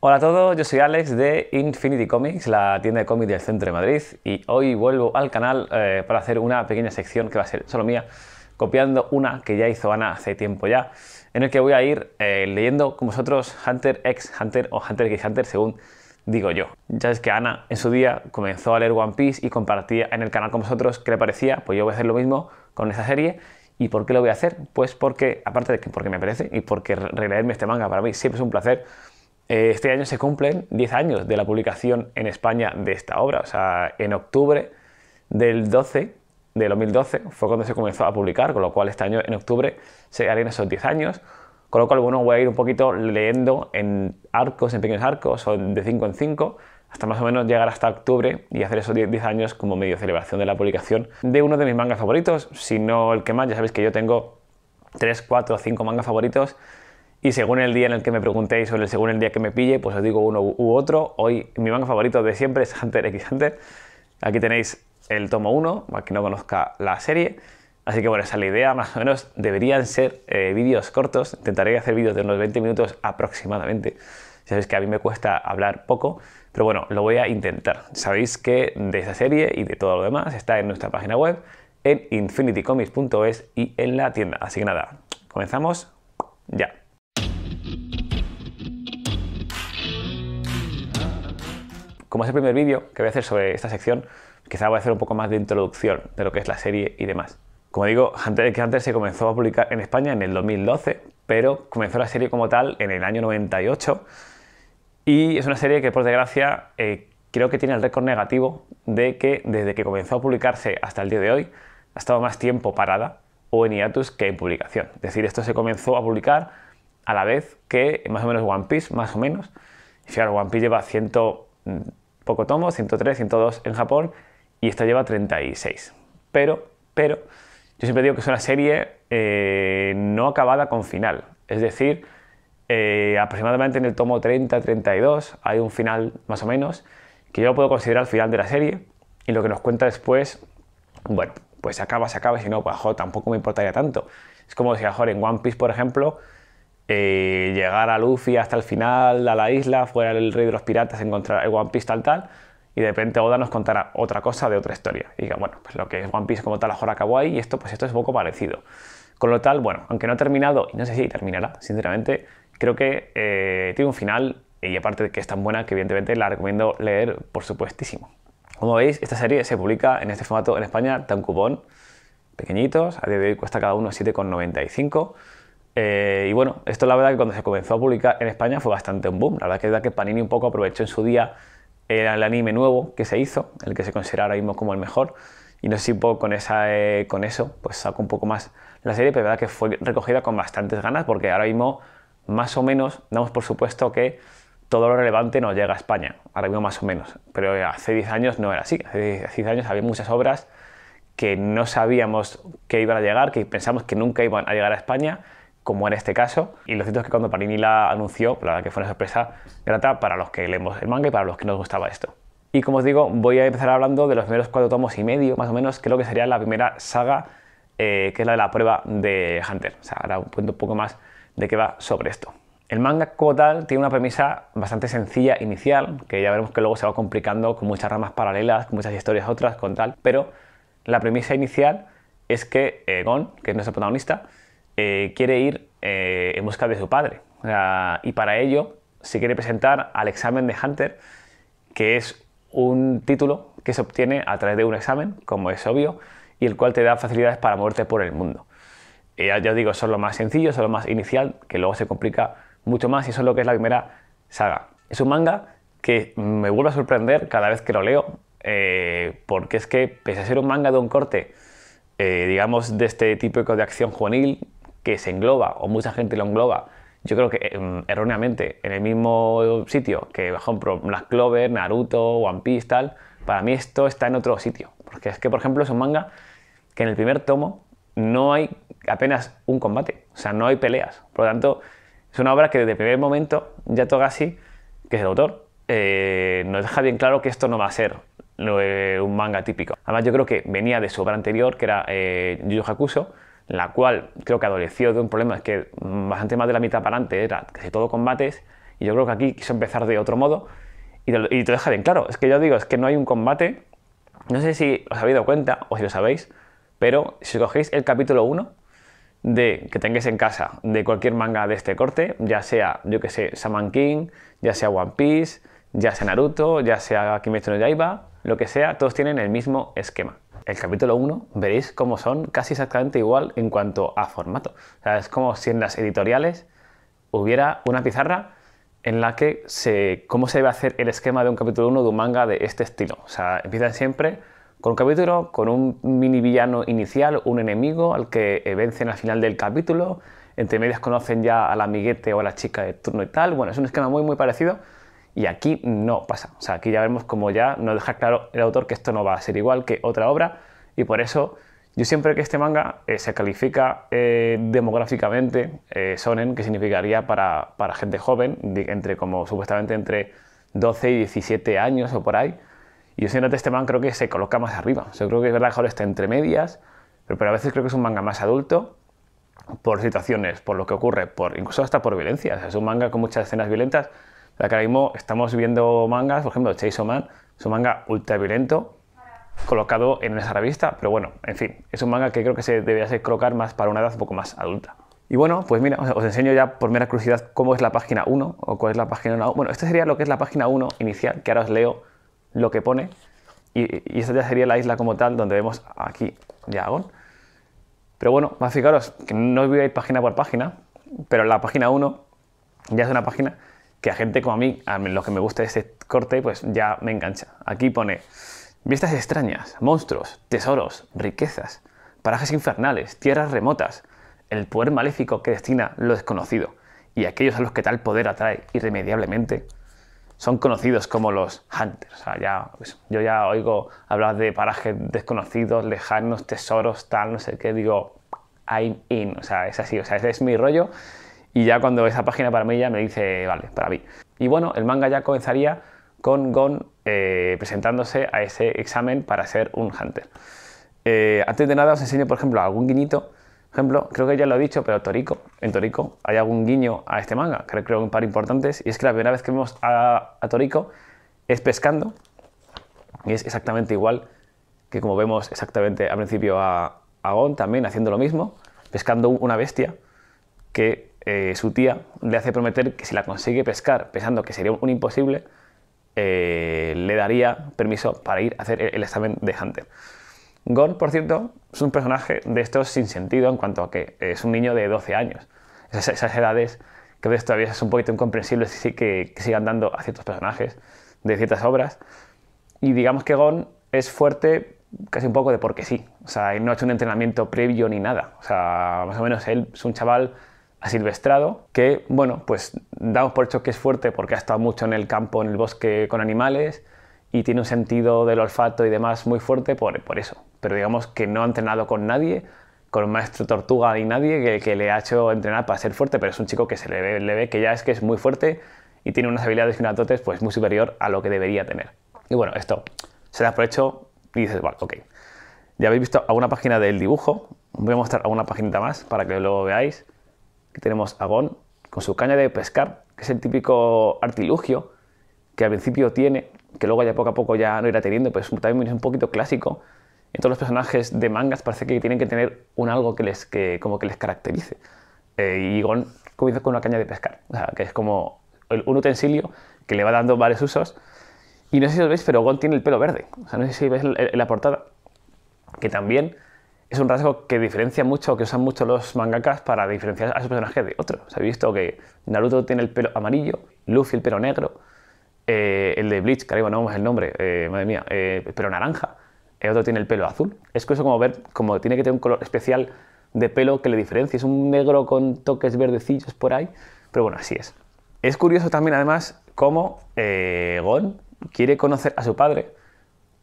Hola a todos, yo soy Alex de Infinity Comics, la tienda de cómics del centro de Madrid, y hoy vuelvo al canal eh, para hacer una pequeña sección que va a ser solo mía, copiando una que ya hizo Ana hace tiempo ya, en el que voy a ir eh, leyendo con vosotros Hunter X Hunter o Hunter X Hunter según digo yo. Ya es que Ana en su día comenzó a leer One Piece y compartía en el canal con vosotros qué le parecía, pues yo voy a hacer lo mismo con esa serie ¿Y por qué lo voy a hacer? Pues porque, aparte de que porque me parece y porque releerme este manga para mí siempre es un placer, eh, este año se cumplen 10 años de la publicación en España de esta obra. O sea, en octubre del 12, del 2012, fue cuando se comenzó a publicar, con lo cual este año, en octubre, se harían esos 10 años. Con lo cual, bueno, voy a ir un poquito leyendo en arcos, en pequeños arcos, o de 5 en 5, hasta más o menos llegar hasta octubre y hacer esos 10, años como medio celebración de la publicación de uno de mis mangas favoritos, si no el que más. Ya sabéis que yo tengo 3, 4, 5 mangas favoritos y según el día en el que me preguntéis o el según el día que me pille, pues os digo uno u otro. Hoy mi manga favorito de siempre es Hunter x Hunter. Aquí tenéis el tomo 1, para que no conozca la serie. Así que bueno, esa es la idea, más o menos deberían ser eh, vídeos cortos. Intentaré hacer vídeos de unos 20 minutos aproximadamente. sabéis que a mí me cuesta hablar poco, pero bueno, lo voy a intentar. Sabéis que de esa serie y de todo lo demás está en nuestra página web, en infinitycomics.es y en la tienda. Así que nada, comenzamos ya. Como es el primer vídeo que voy a hacer sobre esta sección, quizá voy a hacer un poco más de introducción de lo que es la serie y demás. Como digo, Hunter x Hunter se comenzó a publicar en España en el 2012, pero comenzó la serie como tal en el año 98 y es una serie que por desgracia eh, creo que tiene el récord negativo de que desde que comenzó a publicarse hasta el día de hoy ha estado más tiempo parada o en hiatus que en publicación. Es decir, esto se comenzó a publicar a la vez que más o menos One Piece, más o menos. Y fijaros, One Piece lleva 100 poco tomo, 103, 102 en Japón y esta lleva 36. Pero, pero, yo siempre digo que es una serie eh, no acabada con final. Es decir, eh, aproximadamente en el tomo 30-32 hay un final más o menos que yo puedo considerar el final de la serie y lo que nos cuenta después, bueno, pues se acaba, se acaba, y si no, pues tampoco me importaría tanto. Es como si a en One Piece, por ejemplo, eh, llegar a Luffy hasta el final, a la isla, fuera el rey de los piratas, encontrar el One Piece tal tal, y de repente Oda nos contará otra cosa de otra historia. Y diga, bueno, pues lo que es One Piece como tal, ahora ahí y esto, pues esto es poco parecido. Con lo tal, bueno, aunque no ha terminado, y no sé si terminará, sinceramente, creo que eh, tiene un final, y aparte de que es tan buena, que evidentemente la recomiendo leer, por supuestísimo. Como veis, esta serie se publica en este formato en España, tan cupón, pequeñitos, a día de hoy cuesta cada uno 7,95 eh, y bueno, esto la verdad que cuando se comenzó a publicar en España fue bastante un boom. La verdad que, es que Panini un poco aprovechó en su día el, anime nuevo que se hizo, el que se considera ahora mismo como el mejor. Y no sé si con, esa, eh, con eso pues sacó un poco más la serie, pero la verdad que fue recogida con bastantes ganas porque ahora mismo más o menos damos por supuesto que todo lo relevante nos llega a España, ahora mismo más o menos. Pero hace 10 años no era así. Hace 10 años había muchas obras que no sabíamos que iban a llegar, que pensamos que nunca iban a llegar a España como era este caso. Y lo cierto es que cuando Parini la anunció, la verdad que fue una sorpresa grata para los que leemos el manga y para los que nos gustaba esto. Y como os digo, voy a empezar hablando de los primeros cuatro tomos y medio, más o menos, que lo que sería la primera saga, eh, que es la de la prueba de Hunter. O sea, ahora cuento un poco más de qué va sobre esto. El manga como tal tiene una premisa bastante sencilla inicial, que ya veremos que luego se va complicando con muchas ramas paralelas, con muchas historias otras, con tal, pero la premisa inicial es que Gon, que es nuestro protagonista, eh, quiere ir eh, en busca de su padre. y para ello se quiere presentar al examen de Hunter, que es un título que se obtiene a través de un examen, como es obvio, y el cual te da facilidades para moverte por el mundo. Eh, ya os digo, son lo más sencillo, son lo más inicial, que luego se complica mucho más y eso es lo que es la primera saga. Es un manga que me vuelve a sorprender cada vez que lo leo, porque es que pese a ser un manga de un corte, digamos, de este típico de acción juvenil, que se engloba, o mucha gente lo engloba, yo creo que em, erróneamente, en el mismo sitio que, por ejemplo, Black Clover, Naruto, One Piece, tal, para mí esto está en otro sitio. Porque es que, por ejemplo, es un manga que en el primer tomo no hay apenas un combate, o sea, no hay peleas. Por lo tanto, es una obra que desde el primer momento, ya Togashi, que es el autor, eh, nos deja bien claro que esto no va a ser eh, un manga típico. Además, yo creo que venía de su obra anterior, que era eh, Yu la cual creo que adoleció de un problema que bastante más de la mitad para adelante era casi todo combates, y yo creo que aquí quiso empezar de otro modo, y te, y deja bien claro, es que yo digo, es que no hay un combate, no sé si os habéis dado cuenta o si lo sabéis, pero si cogéis el capítulo 1 de que tengáis en casa de cualquier manga de este corte, ya sea, yo que sé, Saman King, ya sea One Piece, ya sea Naruto, ya sea Kimetsu no Yaiba, lo que sea, todos tienen el mismo esquema el capítulo 1, veréis cómo son casi exactamente igual en cuanto a formato. O sea, es como si en las editoriales hubiera una pizarra en la que se, cómo se debe hacer el esquema de un capítulo 1 de un manga de este estilo. O sea, empiezan siempre con un capítulo, con un mini villano inicial, un enemigo al que vencen al final del capítulo, entre medias conocen ya al amiguete o a la chica de turno y tal. Bueno, es un esquema muy muy parecido y aquí no pasa. O sea, aquí ya vemos como ya nos deja claro el autor que esto no va a ser igual que otra obra y por eso yo siempre que este manga eh, se califica eh, demográficamente eh, sonen, que significaría para, para gente joven, entre como supuestamente entre 12 y 17 años o por ahí. Y yo siento que este manga creo que se coloca más arriba. Yo creo que es verdad que ahora está entre medias, pero, pero, a veces creo que es un manga más adulto por situaciones, por lo que ocurre, por incluso hasta por violencia. O sea, es un manga con muchas escenas violentas que ahora mismo estamos viendo mangas, por ejemplo, Chase Man, es un manga ultra violento colocado en esa revista, pero bueno, en fin, es un manga que creo que se debería colocar más para una edad un poco más adulta. Y bueno, pues mira, os enseño ya por mera curiosidad cómo es la página 1 o cuál es la página 1. Bueno, esta sería lo que es la página 1 inicial, que ahora os leo lo que pone. Y, y esta ya sería la isla como tal, donde vemos aquí Diagon. Pero bueno, más fijaros que no os voy a ir página por página, pero la página 1 ya es una página que a gente como a mí, a lo que me gusta este corte, pues ya me engancha. Aquí pone vistas extrañas, monstruos, tesoros, riquezas, parajes infernales, tierras remotas, el poder maléfico que destina lo desconocido, y aquellos a los que tal poder atrae irremediablemente, son conocidos como los hunters. O sea, ya, pues, yo ya oigo hablar de parajes desconocidos, lejanos, tesoros, tal, no sé qué, digo, I'm in, o sea, es así, o sea, ese es mi rollo y ya cuando esa página para mí ya me dice, vale, para mí. Y bueno, el manga ya comenzaría con Gon eh, presentándose a ese examen para ser un hunter. Eh, antes de nada os enseño, por ejemplo, algún guiñito. ejemplo, creo que ya lo he dicho, pero Toriko, en Toriko hay algún guiño a este manga, creo, creo un par importantes. Y es que la primera vez que vemos a, a Toriko es pescando, y es exactamente igual que como vemos exactamente al principio a Gon, también haciendo lo mismo, pescando una bestia que eh, su tía le hace prometer que si la consigue pescar, pensando que sería un imposible, eh, le daría permiso para ir a hacer el, examen de Hunter. Gon, por cierto, es un personaje de estos sin sentido en cuanto a que es un niño de 12 años. Esas, edades que ves todavía es un poquito incomprensible sí, que, sigan dando a ciertos personajes de ciertas obras. Y digamos que Gon es fuerte casi un poco de porque sí. O sea, no ha hecho un entrenamiento previo ni nada. O sea, más o menos él es un chaval silvestrado que, bueno, pues damos por hecho que es fuerte porque ha estado mucho en el campo, en el bosque con animales y tiene un sentido del olfato y demás muy fuerte por, eso. Pero digamos que no ha entrenado con nadie, con maestro tortuga ni nadie que, le ha hecho entrenar para ser fuerte, pero es un chico que se le ve, que ya es que es muy fuerte y tiene unas habilidades y unas pues muy superior a lo que debería tener. Y bueno, esto se da por hecho y dices, vale, ok. Ya habéis visto alguna página del dibujo, voy a mostrar alguna página más para que lo veáis que tenemos a Gon con su caña de pescar, que es el típico artilugio que al principio tiene, que luego ya poco a poco ya no irá teniendo, pero también es un poquito clásico. En todos los personajes de mangas parece que tienen que tener un algo que les, que, como que les caracterice. Eh, y Gon comienza con una caña de pescar, que es como un utensilio que le va dando varios usos. Y no sé si lo veis, pero Gon tiene el pelo verde. O sea, no sé si veis la portada. Que también es un rasgo que diferencia mucho, que usan mucho los mangakas para diferenciar a su personaje de otro. Se ha visto que Naruto tiene el pelo amarillo, Luffy el pelo negro, eh, el de Bleach, que no vamos el nombre, eh, madre mía, el eh, pelo naranja, el otro tiene el pelo azul. Es curioso como ver, como tiene que tener un color especial de pelo que le diferencie. Es un negro con toques verdecillos por ahí, pero bueno, así es. Es curioso también, además, cómo Gon quiere conocer a su padre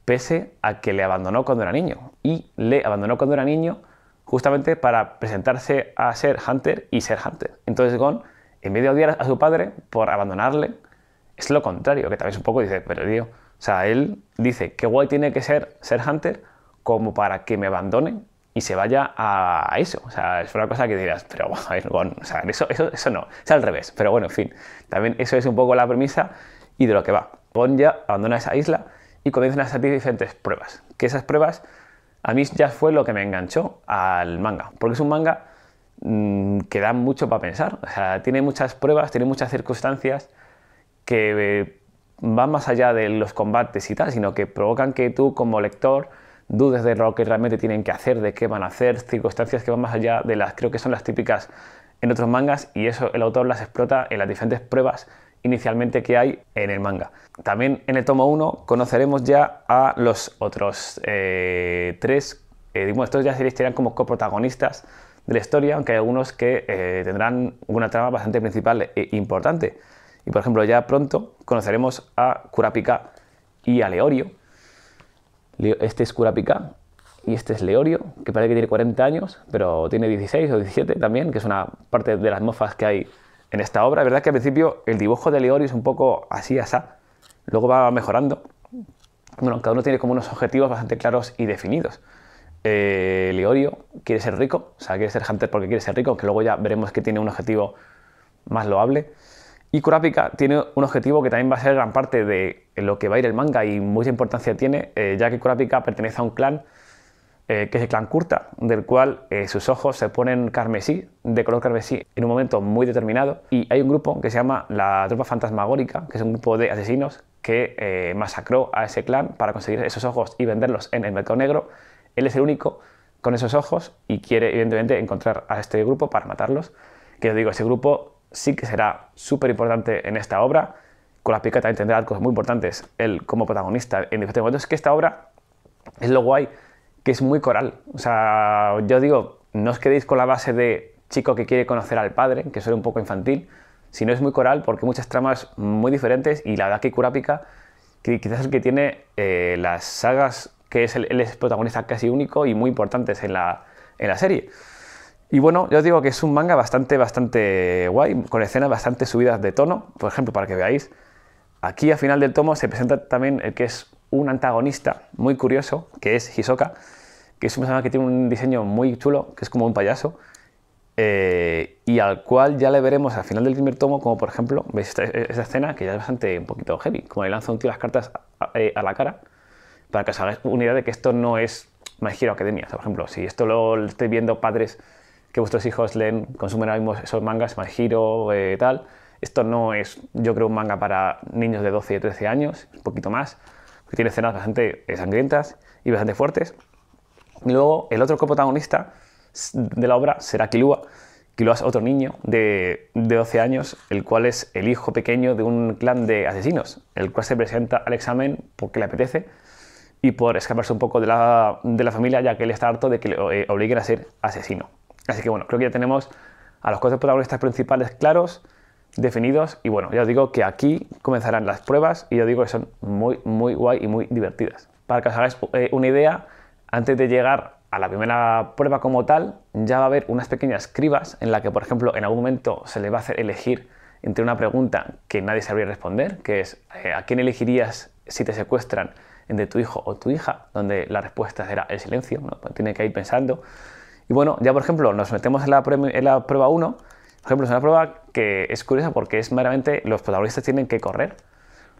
pese a que le abandonó cuando era niño. Y le abandonó cuando era niño justamente para presentarse a ser Hunter y ser Hunter. Entonces Gon, en medio de odiar a su padre por abandonarle, es lo contrario, que también es un poco dice, pero tío, o sea, él dice, qué guay tiene que ser ser Hunter como para que me abandone y se vaya a eso. O sea, es una cosa que dirás, pero bueno, Gon, o sea, eso, eso, eso no, es al revés. Pero bueno, en fin, también eso es un poco la premisa y de lo que va. Gon ya abandona esa isla y comienzan a salir diferentes pruebas. Que esas pruebas a mí ya fue lo que me enganchó al manga, porque es un manga mm, que da mucho para pensar, o sea, tiene muchas pruebas, tiene muchas circunstancias que eh, van más allá de los combates y tal, sino que provocan que tú como lector dudes de lo que realmente tienen que hacer, de qué van a hacer, circunstancias que van más allá de las, creo que son las típicas en otros mangas, y eso el autor las explota en las diferentes pruebas inicialmente que hay en el manga. También en el tomo 1 conoceremos ya a los otros eh, tres, eh, estos ya serían como coprotagonistas de la historia, aunque hay algunos que eh, tendrán una trama bastante principal e importante. Y por ejemplo, ya pronto conoceremos a Kurapika y a Leorio. Este es Kurapika y este es Leorio, que parece que tiene 40 años, pero tiene 16 o 17 también, que es una parte de las mofas que hay en esta obra. Es verdad que al principio el dibujo de Leorio es un poco así, asá, luego va mejorando. Bueno, cada uno tiene como unos objetivos bastante claros y definidos. Eh, Leorio quiere ser rico, o sea, quiere ser Hunter porque quiere ser rico, aunque luego ya veremos que tiene un objetivo más loable. Y Kurapika tiene un objetivo que también va a ser gran parte de lo que va a ir el manga y mucha importancia tiene, eh, ya que Kurapika pertenece a un clan eh, que es el clan Kurta, del cual eh, sus ojos se ponen carmesí, de color carmesí, en un momento muy determinado. Y hay un grupo que se llama la Tropa Fantasmagórica, que es un grupo de asesinos que eh, masacró a ese clan para conseguir esos ojos y venderlos en el mercado negro. Él es el único con esos ojos y quiere evidentemente encontrar a este grupo para matarlos. Que os digo, ese grupo sí que será súper importante en esta obra. con pica también tendrá cosas muy importantes él como protagonista en diferentes momentos. Es que esta obra es lo guay que es muy coral. O sea, yo digo, no os quedéis con la base de chico que quiere conocer al padre, que suele un poco infantil, sino es muy coral porque muchas tramas muy diferentes y la verdad que Kurapika, que quizás el que tiene eh, las sagas, que es el, es protagonista casi único y muy importantes en la, en la serie. Y bueno, yo os digo que es un manga bastante, bastante guay, con escenas bastante subidas de tono. Por ejemplo, para que veáis, aquí al final del tomo se presenta también el que es un antagonista muy curioso, que es Hisoka, que es un personaje que tiene un diseño muy chulo, que es como un payaso, eh, y al cual ya le veremos al final del primer tomo, como por ejemplo, veis esta, escena que ya es bastante un poquito heavy, como le lanza un tío las cartas a, eh, la cara, para que os hagáis una idea de que esto no es My giro Academia. por ejemplo, si esto lo estéis viendo padres que vuestros hijos leen, consumen ahora mismo esos mangas, más giro eh, tal, esto no es, yo creo, un manga para niños de 12 y 13 años, un poquito más que tiene escenas bastante eh, sangrientas y bastante fuertes. luego el otro coprotagonista de la obra será Kilua. Kilua es otro niño de, de 12 años, el cual es el hijo pequeño de un clan de asesinos, el cual se presenta al examen porque le apetece y por escaparse un poco de la, familia, ya que él está harto de que le eh, obliguen a ser asesino. Así que bueno, creo que ya tenemos a los cuatro protagonistas principales claros, definidos y bueno, ya os digo que aquí comenzarán las pruebas y yo digo que son muy, muy guay y muy divertidas. Para que os hagáis eh, una idea, antes de llegar a la primera prueba como tal, ya va a haber unas pequeñas cribas en la que, por ejemplo, en algún momento se le va a hacer elegir entre una pregunta que nadie sabría responder, que es eh, ¿a quién elegirías si te secuestran entre tu hijo o tu hija? Donde la respuesta será el silencio, ¿no? Pues tiene que ir pensando. Y bueno, ya por ejemplo, nos metemos en la, en la prueba 1 por ejemplo, es una prueba que es curiosa porque es meramente los protagonistas tienen que correr.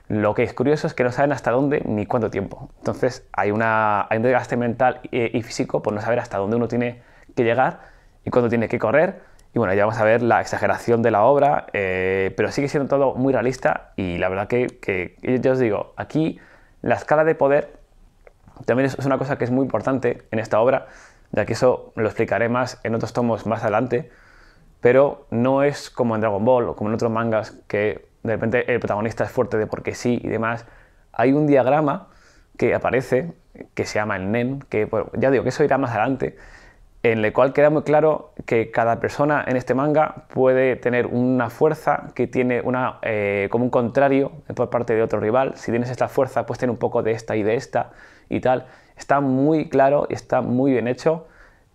Lo que es curioso es que no saben hasta dónde ni cuánto tiempo. Entonces hay, una, hay un desgaste mental y, físico por no saber hasta dónde uno tiene que llegar y cuándo tiene que correr. Y bueno, ya vamos a ver la exageración de la obra, eh, pero sigue siendo todo muy realista y la verdad que, que, yo os digo, aquí la escala de poder también es, una cosa que es muy importante en esta obra, ya que eso lo explicaré más en otros tomos más adelante, pero no es como en Dragon Ball o como en otros mangas que de repente el protagonista es fuerte de porque sí y demás. Hay un diagrama que aparece, que se llama el NEN, que ya digo que eso irá más adelante, en el cual queda muy claro que cada persona en este manga puede tener una fuerza que tiene una, eh, como un contrario por parte de otro rival. Si tienes esta fuerza, pues tener un poco de esta y de esta y tal. Está muy claro y está muy bien hecho.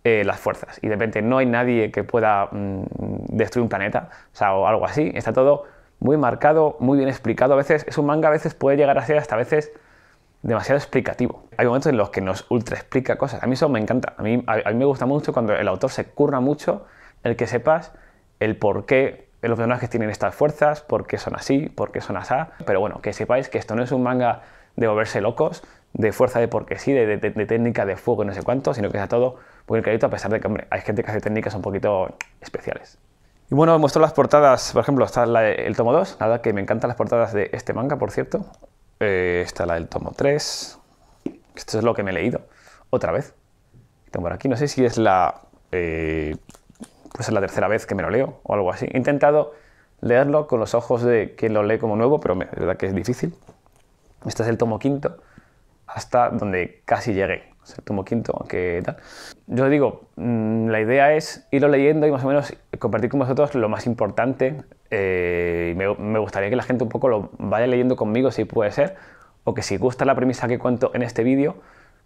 Eh, las fuerzas. Y de repente no hay nadie que pueda mm, destruir un planeta, o, sea, o algo así. Está todo muy marcado, muy bien explicado. A veces es un manga, a veces puede llegar a ser hasta a veces demasiado explicativo. Hay momentos en los que nos ultra explica cosas. A mí eso me encanta. A mí, a, mí me gusta mucho cuando el autor se curra mucho el que sepas el por qué los personajes tienen estas fuerzas, por qué son así, por qué son asá. Pero bueno, que sepáis que esto no es un manga de volverse locos, de fuerza de porque sí, de, técnica de fuego, no sé cuánto, sino que está todo el crédito, a pesar de que, hay gente que hace técnicas un poquito especiales. Y bueno, muestro las portadas, por ejemplo, está la, el tomo 2, la verdad que me encantan las portadas de este manga, por cierto. Eh, está la del tomo 3, esto es lo que me he leído, otra vez. Tengo por aquí, no sé si es la, eh, pues es la tercera vez que me lo leo o algo así. He intentado leerlo con los ojos de quien lo lee como nuevo, pero me, verdad que es difícil. Este es el tomo quinto, hasta donde casi llegué tomo quinto, que tal. Yo digo, mm, la idea es irlo leyendo y más o menos compartir con vosotros lo más importante. Eh, me, gustaría que la gente un poco lo vaya leyendo conmigo si puede ser, o que si gusta la premisa que cuento en este vídeo,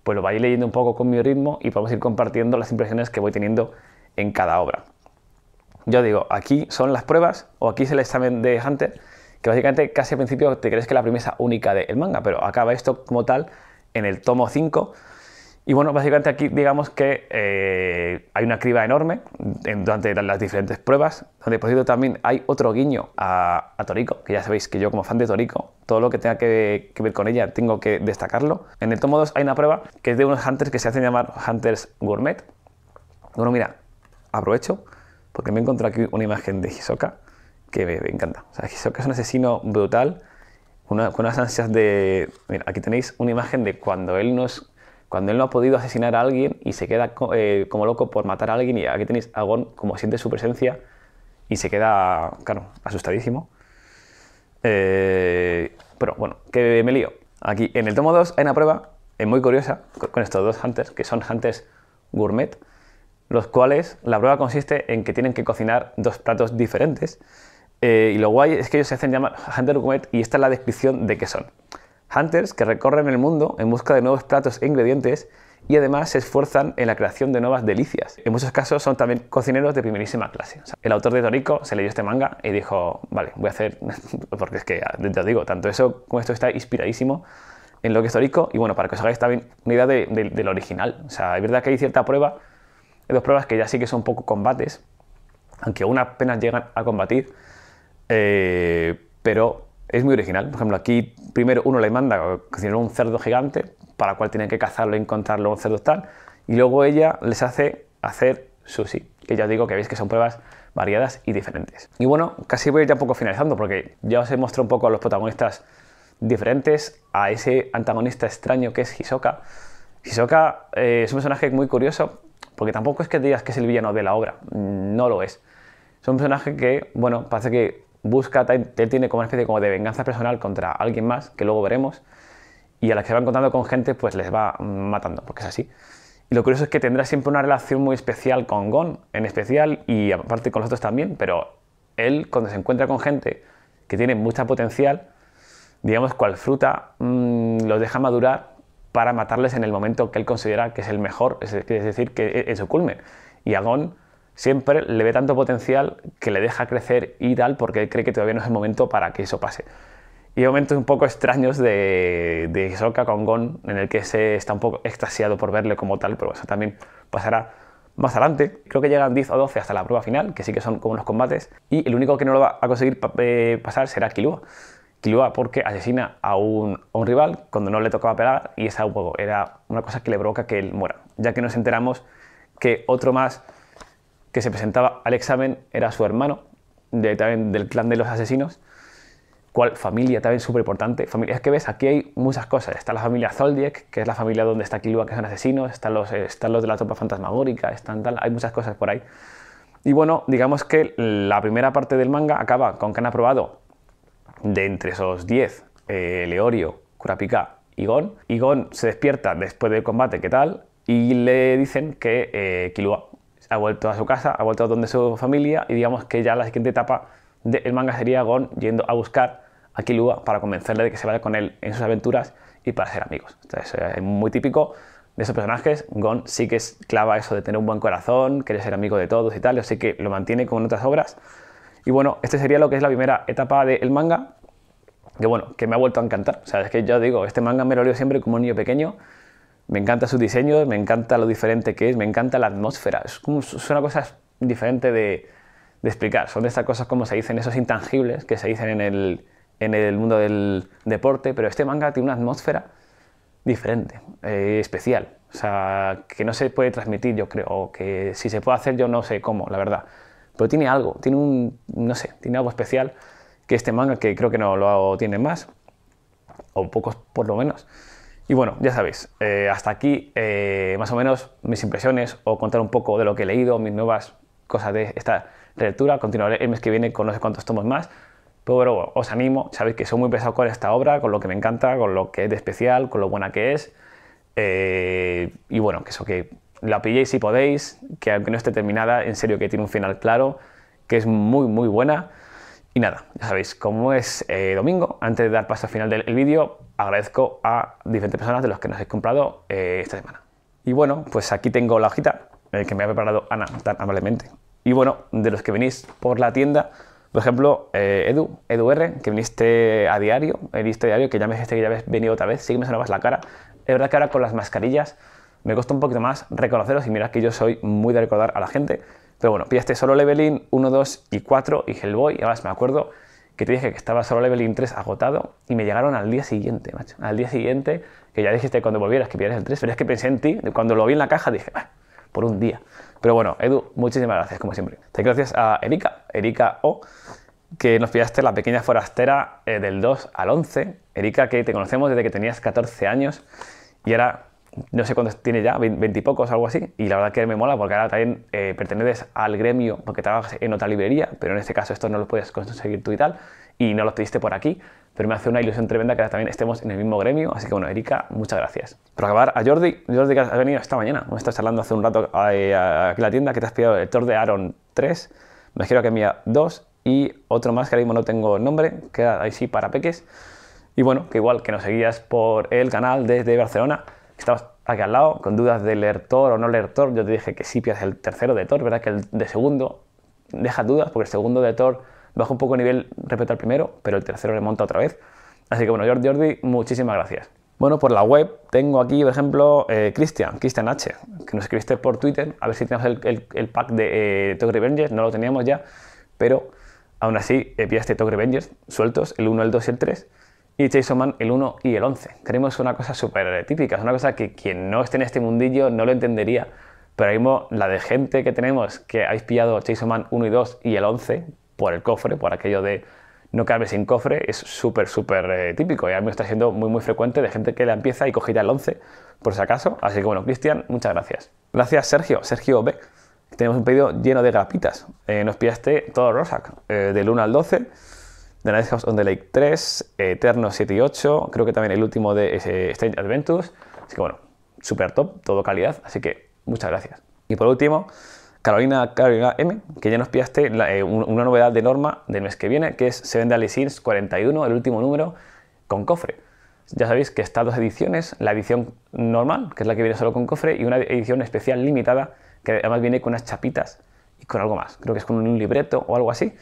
pues lo vaya leyendo un poco con mi ritmo y podemos ir compartiendo las impresiones que voy teniendo en cada obra. Yo digo, aquí son las pruebas, o aquí es el examen de Hunter, que básicamente casi al principio te crees que es la premisa única del manga, pero acaba esto como tal en el tomo 5 y bueno, básicamente aquí digamos que eh, hay una criba enorme durante las diferentes pruebas, donde por cierto también hay otro guiño a, a Torico, que ya sabéis que yo como fan de Torico, todo lo que tenga que, ver con ella tengo que destacarlo. En el tomo 2 hay una prueba que es de unos hunters que se hacen llamar hunters gourmet. Bueno, mira, aprovecho, porque me encontrado aquí una imagen de Hisoka que me, encanta. O sea, Hisoka es un asesino brutal, con unas ansias de... Mira, aquí tenéis una imagen de cuando él no nos cuando él no ha podido asesinar a alguien y se queda eh, como loco por matar a alguien, y aquí tenéis a Gon como siente su presencia y se queda, claro, asustadísimo. Eh, pero bueno, que me lío. Aquí en el tomo 2 hay una prueba eh, muy curiosa con estos dos hunters, que son hunters gourmet, los cuales la prueba consiste en que tienen que cocinar dos platos diferentes. y lo guay es que ellos se hacen llamar hunters gourmet y esta es la descripción de qué son hunters que recorren el mundo en busca de nuevos platos e ingredientes y además se esfuerzan en la creación de nuevas delicias. En muchos casos son también cocineros de primerísima clase. el autor de Toriko se leyó este manga y dijo, vale, voy a hacer, porque es que te digo, tanto eso como esto está inspiradísimo en lo que es Toriko y bueno, para que os hagáis también una idea de, del original. O sea, es verdad que hay cierta prueba, hay dos pruebas que ya sí que son poco combates, aunque aún apenas llegan a combatir, eh, pero es muy original. Por ejemplo, aquí primero uno le manda un cerdo gigante, para el cual tienen que cazarlo, encontrarlo, un cerdo tal, y luego ella les hace hacer sushi, que ya os digo que veis que son pruebas variadas y diferentes. Y bueno, casi voy ya un poco finalizando, porque ya os he mostrado un poco a los protagonistas diferentes, a ese antagonista extraño que es Hisoka. Hisoka eh, es un personaje muy curioso, porque tampoco es que digas que es el villano de la obra, no lo es. Es un personaje que, bueno, parece que busca, él tiene como una especie como de venganza personal contra alguien más, que luego veremos, y a las que se va encontrando con gente, pues les va matando, porque es así. Y lo curioso es que tendrá siempre una relación muy especial con Gon, en especial, y aparte con los otros también, pero él, cuando se encuentra con gente que tiene mucha potencial, digamos, cual fruta, mm, los deja madurar para matarles en el momento que él considera que es el mejor, es, decir, que es e, su culmen. Y a Gon siempre le ve tanto potencial que le deja crecer y tal porque cree que todavía no es el momento para que eso pase. Y hay momentos un poco extraños de, de con Gon en el que se está un poco extasiado por verle como tal, pero eso también pasará más adelante. Creo que llegan 10 o 12 hasta la prueba final, que sí que son como los combates, y el único que no lo va a conseguir eh, pasar será Kilua. Kilua porque asesina a un, rival cuando no le tocaba pegar y un juego era una cosa que le provoca que él muera, ya que nos enteramos que otro más que se presentaba al examen era su hermano, de, también del clan de los asesinos. ¿Cuál familia también súper importante? es que ves, aquí hay muchas cosas. Está la familia Zoldiek, que es la familia donde está Kilua, que son asesinos. Están los, eh, están los de la tropa fantasmagórica, están tal. Hay muchas cosas por ahí. Y bueno, digamos que la primera parte del manga acaba con que han aprobado de entre esos 10, eh, Leorio, Kurapika y Gon. Y Gon se despierta después del combate, ¿qué tal? Y le dicen que eh, Kilua ha vuelto a su casa, ha vuelto a donde su familia y digamos que ya la siguiente etapa del manga sería Gon yendo a buscar a Killua para convencerle de que se vaya con él en sus aventuras y para ser amigos. Entonces es muy típico de esos personajes. Gon sí que es clava eso de tener un buen corazón, querer ser amigo de todos y tal, así que lo mantiene como en otras obras. Y bueno, este sería lo que es la primera etapa del manga, que bueno, que me ha vuelto a encantar. O es que yo digo, este manga me lo leo siempre como un niño pequeño me encanta su diseño, me encanta lo diferente que es, me encanta la atmósfera. Es, cosas diferentes una de, explicar. Son de estas cosas, como se dicen, esos intangibles que se dicen en el, mundo del deporte, pero este manga tiene una atmósfera diferente, eh, especial. O sea, que no se puede transmitir, yo creo, o que si se puede hacer, yo no sé cómo, la verdad. Pero tiene algo, tiene un, no sé, tiene algo especial que este manga, que creo que no lo tiene más, o pocos por lo menos. Y bueno, ya sabéis, eh, hasta aquí eh, más o menos mis impresiones o contar un poco de lo que he leído, mis nuevas cosas de esta lectura. Continuaré el mes que viene con no sé cuántos tomos más. Pero bueno, os animo, sabéis que soy muy pesado con esta obra, con lo que me encanta, con lo que es de especial, con lo buena que es. Eh, y bueno, que eso, que la pilléis si podéis, que aunque no esté terminada, en serio que tiene un final claro, que es muy, muy buena. Y nada, ya sabéis, como es domingo, antes de dar paso al final del vídeo, agradezco a diferentes personas de los que nos he comprado eh, esta semana. Y bueno, pues aquí tengo la hojita que me ha preparado Ana tan amablemente. Y bueno, de los que venís por la tienda, por ejemplo, eh, Edu, Edu R, que viniste a diario, eh, viniste a diario, que ya me dijiste que ya habéis venido otra vez, sí que me sonabas la cara. Es verdad que ahora con las mascarillas me cuesta un poquito más reconoceros y mirad que yo soy muy de recordar a la gente. Pero bueno, pillaste solo Leveling 1, 2 y 4 y Hellboy, y además me acuerdo que te dije que estaba solo Leveling 3 agotado y me llegaron al día siguiente, macho. Al día siguiente, que ya dijiste cuando volvieras que pillaras el 3, pero es que pensé en ti, cuando lo vi en la caja dije, ah, por un día. Pero bueno, Edu, muchísimas gracias, como siempre. Te gracias a Erika, Erika O, que nos pillaste la pequeña forastera eh, del 2 al 11. Erika, que te conocemos desde que tenías 14 años y ahora no sé cuántos tiene ya, pocos algo así, y la verdad que me mola porque ahora también eh, perteneces al gremio porque trabajas en otra librería, pero en este caso esto no lo puedes conseguir tú y tal, y no lo pediste por aquí, pero me hace una ilusión tremenda que ahora también estemos en el mismo gremio, así que bueno, Erika, muchas gracias. Por acabar, a Jordi, Jordi que has venido esta mañana, me estás hablando hace un rato eh, aquí la tienda que te has pillado el Thor de Aaron 3, me quiero que mía 2 y otro más que ahora mismo no tengo nombre, queda ahí sí para peques, y bueno, que igual que nos seguías por el canal desde Barcelona, estabas aquí al lado con dudas de leer Thor o no leer Thor, yo te dije que sí pidas el tercero de Thor, ¿verdad? Que el de segundo deja dudas porque el segundo de Thor baja un poco de nivel respecto al primero, pero el tercero le monta otra vez. Así que bueno, Jordi, Jordi, muchísimas gracias. Bueno, por la web tengo aquí, por ejemplo, eh, Christian, Christian H, que nos escribiste por Twitter, a ver si tenemos el, pack de eh, Revengers, no lo teníamos ya, pero aún así eh, pillaste Talk Revengers sueltos, el 1, el 2 y el 3 y Man el 1 y el 11. Tenemos una cosa súper típica, es una cosa que quien no esté en este mundillo no lo entendería. Pero ahí mismo la de gente que tenemos que habéis pillado Chase Man 1 y 2 y el 11 por el cofre, por aquello de no quedarme sin cofre, es súper, súper eh, típico. Y a mí me está siendo muy, muy frecuente de gente que la empieza y cogida el 11, por si acaso. Así que bueno, Cristian, muchas gracias. Gracias, Sergio. Sergio B. Tenemos un pedido lleno de grapitas. Eh, nos pillaste todo Rosac, eh, del 1 al 12 The Night House on the Lake 3, Eterno 7 y 8, creo que también el último de eh, Strange Adventures. Así que bueno, super top, todo calidad, así que muchas gracias. Y por último, Carolina, Carolina M, que ya nos pillaste eh, una novedad de Norma del mes que viene, que es Seven Deadly Sins 41, el último número, con cofre. Ya sabéis que está dos ediciones, la edición normal, que es la que viene solo con cofre, y una edición especial limitada, que además viene con unas chapitas y con algo más. Creo que es con un libreto o algo así.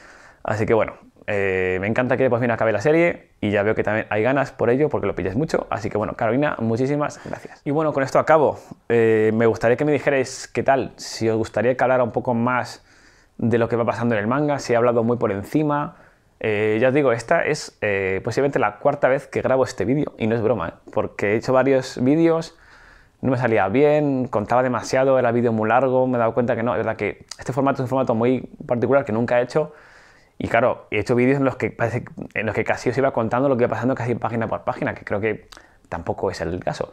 Así que bueno, eh, me encanta que después a acabe la serie y ya veo que también hay ganas por ello porque lo pilláis mucho. Así que bueno, Carolina, muchísimas gracias. Y bueno, con esto acabo. Eh, me gustaría que me dijerais qué tal, si os gustaría que hablara un poco más de lo que va pasando en el manga, si he hablado muy por encima. Eh, ya os digo, esta es posiblemente la cuarta vez que grabo este vídeo y no es broma, porque he hecho varios vídeos, no me salía bien, contaba demasiado, era vídeo muy largo, me he dado cuenta que no, es verdad que este formato es un formato muy particular que nunca he hecho y claro, he hecho vídeos en los que en los que casi os iba contando lo que iba pasando casi página por página, que creo que tampoco es el caso.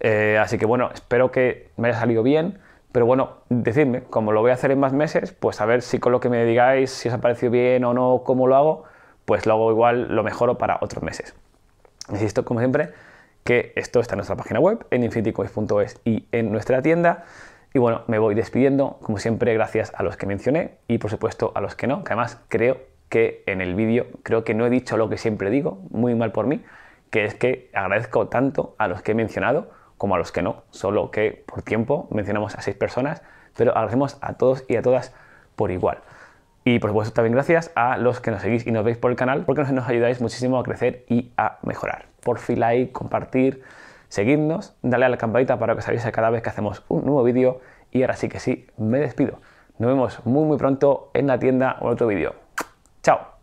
Eh, así que bueno, espero que me haya salido bien. Pero bueno, decidme, como lo voy a hacer en más meses, pues a ver si con lo que me digáis, si os ha parecido bien o no, cómo lo hago, pues lo hago igual, lo mejoro para otros meses. Insisto, como siempre, que esto está en nuestra página web, en infinitycoins.es y en nuestra tienda. Y bueno, me voy despidiendo, como siempre, gracias a los que mencioné y por supuesto a los que no, que además creo que en el vídeo creo que no he dicho lo que siempre digo, muy mal por mí, que es que agradezco tanto a los que he mencionado como a los que no, solo que por tiempo mencionamos a seis personas, pero agradecemos a todos y a todas por igual. Y por supuesto también gracias a los que nos seguís y nos veis por el canal, porque nos, ayudáis muchísimo a crecer y a mejorar. Por fin, like, compartir, Seguidnos, dale a la campanita para que os avise cada vez que hacemos un nuevo vídeo y ahora sí que sí, me despido. Nos vemos muy muy pronto en la tienda o en otro vídeo. ¡Chao!